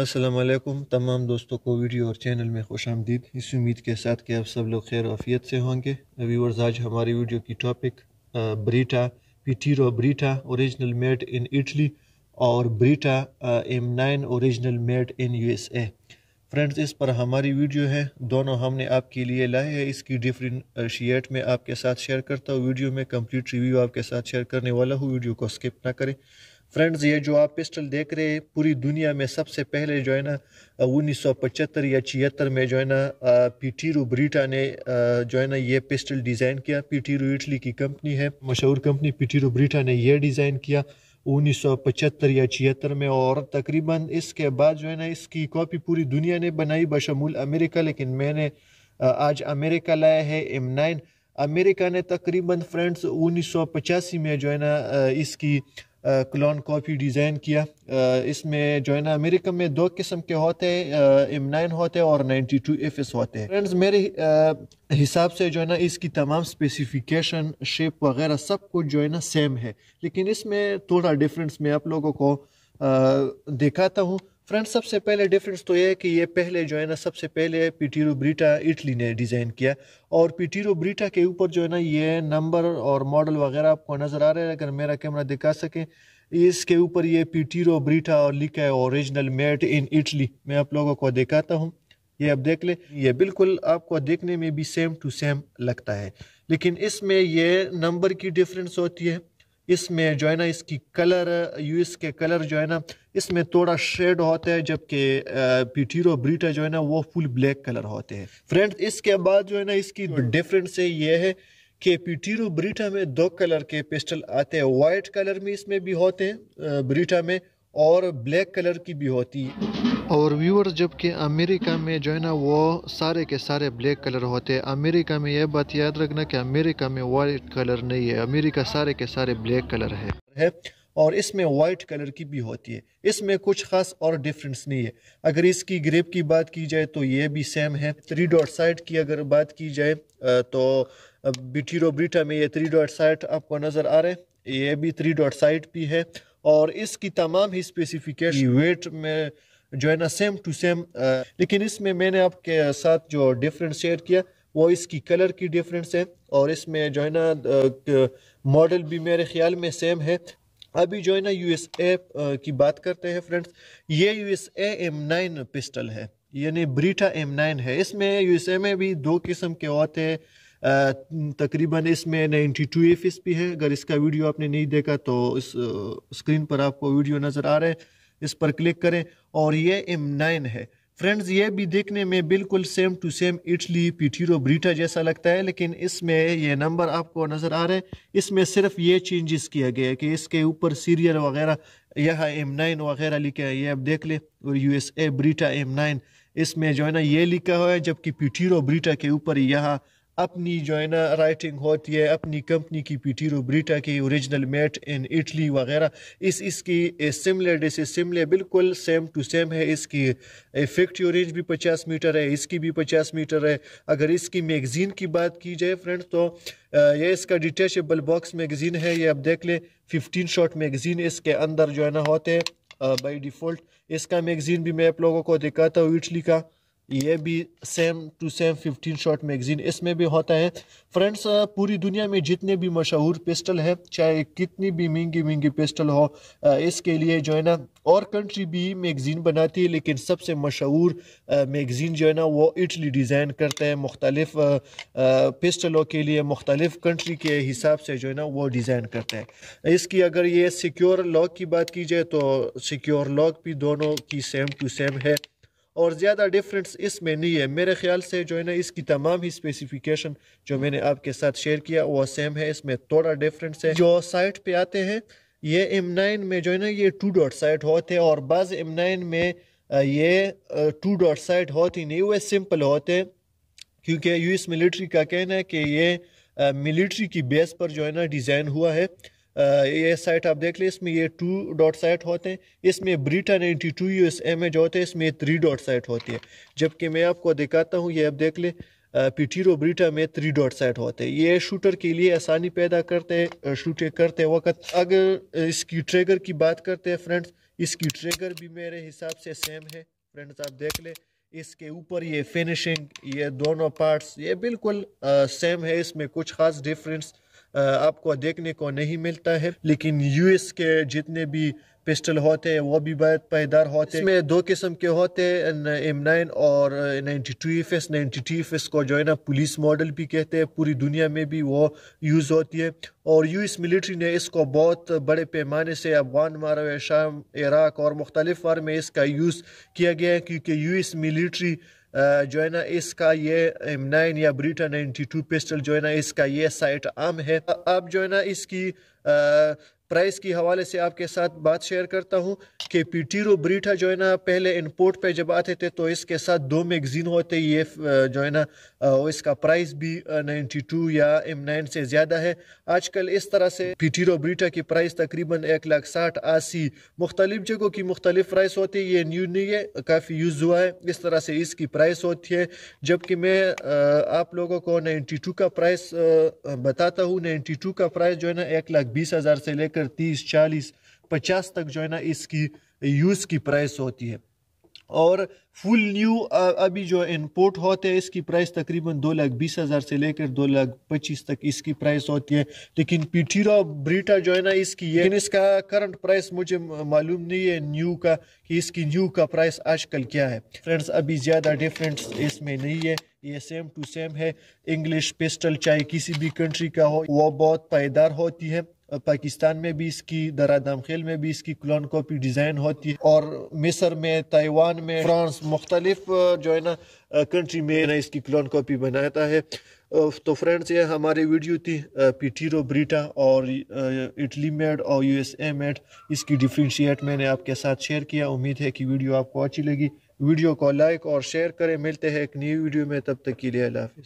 असलम तमाम दोस्तों को वीडियो और चैनल में खुश आमदीद इस उम्मीद के साथ कि आप सब लोग खैर आफियत से होंगे व्यूवर्स आज हमारी वीडियो की topic Beretta Pietro Beretta original made in Italy और Beretta M nine original made in U S A friends इस पर हमारी वीडियो है दोनों हमने आपके लिए लाए हैं इसकी डिफरेंट में आपके साथ शेयर करता हूँ वीडियो में कंप्लीट रिव्यू आपके साथ शेयर करने वाला हूँ वीडियो को स्किप ना करें फ्रेंड्स ये जो आप पिस्टल देख रहे हैं पूरी दुनिया में सबसे पहले जो है ना 1975 या छिहत्तर में जो है ना पीटीरू ब्रिटा ने जो है ना ये पिस्टल डिज़ाइन किया पीटीरू इटली की कंपनी है मशहूर कंपनी पीटीरू ब्रिटा ने यह डिज़ाइन किया 1975 या छिहत्तर में और तकरीबन इसके बाद जो है ना इसकी कॉपी पूरी दुनिया ने बनाई बशमूल अमेरिका लेकिन मैंने आज अमेरिका लाया है एम नाइन अमेरिका ने तकरीबन फ्रेंड्स उन्नीस में जो है ना इसकी क्लोन कॉपी डिज़ाइन किया इसमें जो है ना अमेरिका में दो किस्म के होते हैं एम नाइन होते हैं और नाइन्टी टू एफ एस होते हैं फ्रेंड्स मेरे हिसाब से जो है ना इसकी तमाम स्पेसिफिकेशन शेप वगैरह सब कुछ जो है ना सेम है लेकिन इसमें थोड़ा डिफरेंस मैं आप लोगों को दिखाता हूँ फ्रेंड्स सबसे पहले डिफरेंस तो ये है कि ये पहले जो है ना सबसे पहले पीटीरो ब्रीटा इटली ने डिज़ाइन किया और पीटीरो ब्रीटा के ऊपर जो है ना ये नंबर और मॉडल वगैरह आपको नज़र आ रहा है अगर मेरा कैमरा दिखा सकें इसके ऊपर ये पीटीरो ब्रीटा और लिखा है ओरिजिनल मेड इन इटली मैं आप लोगों को दिखाता हूँ ये आप देख लें ये बिल्कुल आपको देखने में भी सेम टू सेम लगता है लेकिन इसमें यह नंबर की डिफरेंस होती है इसमें जो है ना इसकी कलर यूएस के कलर जो है ना इसमें थोड़ा शेड होता है जबकि पिटीरो ब्रीटा जो है ना वो फुल ब्लैक कलर होते हैं फ्रेंड्स इसके बाद जो है ना इसकी डिफरेंस ये है कि पिटीरो ब्रीटा में दो कलर के पेस्टल आते हैं वाइट कलर में इसमें भी होते हैं ब्रीटा में और ब्लैक कलर की भी होती है और व्यूअर्स जबकि अमेरिका में जो है ना वो सारे के सारे ब्लैक कलर होते हैं अमेरिका में यह बात याद रखना कि अमेरिका में वाइट कलर नहीं है अमेरिका सारे के सारे ब्लैक कलर है और इसमें वाइट कलर की भी होती है इसमें कुछ खास और डिफरेंस नहीं है अगर इसकी ग्रेप की बात की जाए तो ये भी सेम है थ्री डॉट साइड की अगर बात की जाए तो ब्रिटा में ये थ्री डॉट साइड आपको नज़र आ रहे हैं ये भी थ्री डॉट साइड भी है और इसकी तमाम ही स्पेसिफिकेशन वेट hmm. में जो है ना सेम टू सेम लेकिन इसमें मैंने आपके साथ जो डिफरेंस शेयर किया वो इसकी कलर की डिफरेंस है और इसमें जो है ना मॉडल भी मेरे ख्याल में सेम है अभी जो है ना यूएसए की बात करते हैं फ्रेंड्स ये यूएसए एम नाइन पिस्टल है यानी ब्रीटा एम नाइन है इसमें यूएसए में भी दो किस्म के होते हैं तकरीबन इसमें नाइन्टी टू एफ एस भी है अगर इसका वीडियो आपने नहीं देखा तो इस स्क्रीन पर आपको वीडियो नज़र आ रहा है इस पर क्लिक करें और ये एम नाइन है फ्रेंड्स ये भी देखने में बिल्कुल same to same Italy Pietro Beretta जैसा लगता है लेकिन इसमें ये नंबर आपको नज़र आ रहे हैं इसमें सिर्फ ये चेंजेस किया गया है कि इसके ऊपर सीरियल वगैरह यह एम नाइन वगैरह लिखा है ये आप देख ले और U S A Beretta M nine इसमें जो है ना ये लिखा हुआ है जबकि पिटीरो ब्रिटा के ऊपर यह अपनी जो है ना राइटिंग होती है अपनी कंपनी की पीटी ब्रिटा की ओरिजिनल मेट इन इटली वगैरह इस इसकी सिमलर डिस सिमलर बिल्कुल सेम टू सेम है इसकी फैक्ट्री रेंज भी 50 मीटर है इसकी भी 50 मीटर है अगर इसकी मैगज़ीन की बात की जाए फ्रेंड तो यह इसका डिटेचबल बॉक्स मैगज़ीन है ये आप देख लें फिफ्टीन शॉट मैगज़ीन इसके अंदर जो है ना होते हैं बाई डिफ़ॉल्ट इसका मैगज़ीन भी मैं आप लोगों को दिखाता हूँ इटली का ये भी same to same 15 shot magazine इसमें भी होता है फ्रेंड्स पूरी दुनिया में जितने भी मशहूर पिस्टल है चाहे कितनी भी महंगी महंगी पिस्टल हो इसके लिए जो है ना और कंट्री भी मैगजीन बनाती है लेकिन सबसे मशहूर मैगजीन जो है ना वो इटली डिज़ाइन करता है मुख्तलिफ पिस्टलों के लिए मुख्तलिफ कंट्री के हिसाब से जो है ना वो डिज़ाइन करता है इसकी अगर ये सिक्योर लॉक की बात की जाए तो सिक्योर लॉक भी दोनों की सेम टू सेम है और ज़्यादा डिफरेंस इसमें नहीं है मेरे ख्याल से जो है ना इसकी तमाम ही स्पेसिफिकेशन जो मैंने आपके साथ शेयर किया वो सेम है इसमें थोड़ा डिफरेंस है जो साइट पे आते हैं ये एम नाइन में जो है ना ये टू डॉट साइट होते हैं और बाज़ एम नाइन में ये टू डॉट साइट होती नहीं हुए सिंपल होते क्योंकि एस मिलिट्री का कहना है कि ये मिलिट्री की बेस पर जो है ना डिज़ाइन हुआ है ये साइट आप देख लें इसमें ये टू डॉट साइट होते हैं इसमें Beretta ninety two U S M जो होते हैं इसमें थ्री डॉट साइट होती है जबकि मैं आपको दिखाता हूँ ये आप देख लें पिटीरो ब्रिटा में थ्री डॉट साइट होते हैं ये शूटर के लिए आसानी पैदा करते हैं शूटिंग करते वक्त अगर इसकी ट्रेगर की बात करते हैं फ्रेंड्स इसकी ट्रेगर भी मेरे हिसाब से सेम है फ्रेंड्स आप देख लें इसके ऊपर ये फिनिशिंग ये दोनों पार्ट्स ये बिल्कुल आ, सेम है इसमें कुछ ख़ास डिफरेंस आपको देखने को नहीं मिलता है लेकिन यूएस के जितने भी पिस्टल होते हैं वो भी पायदार होते हैं इसमें दो किस्म के होते हैं एम नाइन और ninety two F S ninety two F S को जो है ना पुलिस मॉडल भी कहते हैं पूरी दुनिया में भी वो यूज़ होती है और यू एस मिलिट्री ने इसको बहुत बड़े पैमाने से अफगान मारव शाम इराक और मुख्तलिफ वार में इसका यूज़ किया गया है क्योंकि यू एस मिलिट्री जो है ना इसका ये एम नाइन या ब्रिटा नाइन्टी टू पिस्टल जो है ना इसका ये साइट आम है अब जो है ना इसकी प्राइस के हवाले से आपके साथ बात शेयर करता हूँ कि पीटीरो ब्रीटा जो है ना पहले इंपोर्ट पे जब आते थे तो इसके साथ दो मैगजीन होते ये जो है ना इसका प्राइस भी 92 या एम नाइन से ज़्यादा है आजकल इस तरह से पीटीरो ब्रीटा की प्राइस तकरीबन एक लाख साठ आसी मुख्तलिफ जगहों की मुख्तलिफ प्राइस होती है ये न्यू नहीं है काफ़ी यूज़ हुआ है इस तरह से इसकी प्राइस होती है जबकि मैं आप लोगों को नाइन्टी का प्राइस बताता हूँ नाइन्टी का प्राइस जो है ना एक लाख बीस हज़ार से लेकर लीटर तीस चालीस पचास तक जो है ना इसकी यूज़ की प्राइस होती है और फुल न्यू अभी जो इंपोर्ट होते हैं इसकी प्राइस तकरीबन दो लाख बीस हज़ार से लेकर दो लाख पच्चीस तक इसकी प्राइस होती है लेकिन पिटीरा ब्रिटा जो है ना इसकी ये इसका करंट प्राइस मुझे मालूम नहीं है न्यू का कि इसकी न्यू का प्राइस आजकल क्या है फ्रेंड्स अभी ज़्यादा डिफरेंस इसमें नहीं है ये सेम टू सेम है इंग्लिश पिस्टल चाहे किसी भी कंट्री का हो वो बहुत पायदार होती है पाकिस्तान में भी इसकी दरा खेल में भी इसकी क्लोन कॉपी डिज़ाइन होती है और मिस्र में ताइवान में फ्रांस मुख्तलिफ जो है ना कंट्री में ना इसकी क्लोन कॉपी बनाता है तो फ्रेंड्स ये हमारी वीडियो थी पिटीरो ब्रिटा और इटली मेड और यूएसए मेड इसकी डिफ्रेंशिएट मैंने आपके साथ शेयर किया उम्मीद है कि वीडियो आपको अच्छी लगी वीडियो को लाइक और शेयर करें मिलते हैं एक नई वीडियो में तब तक के लिए अल्लाह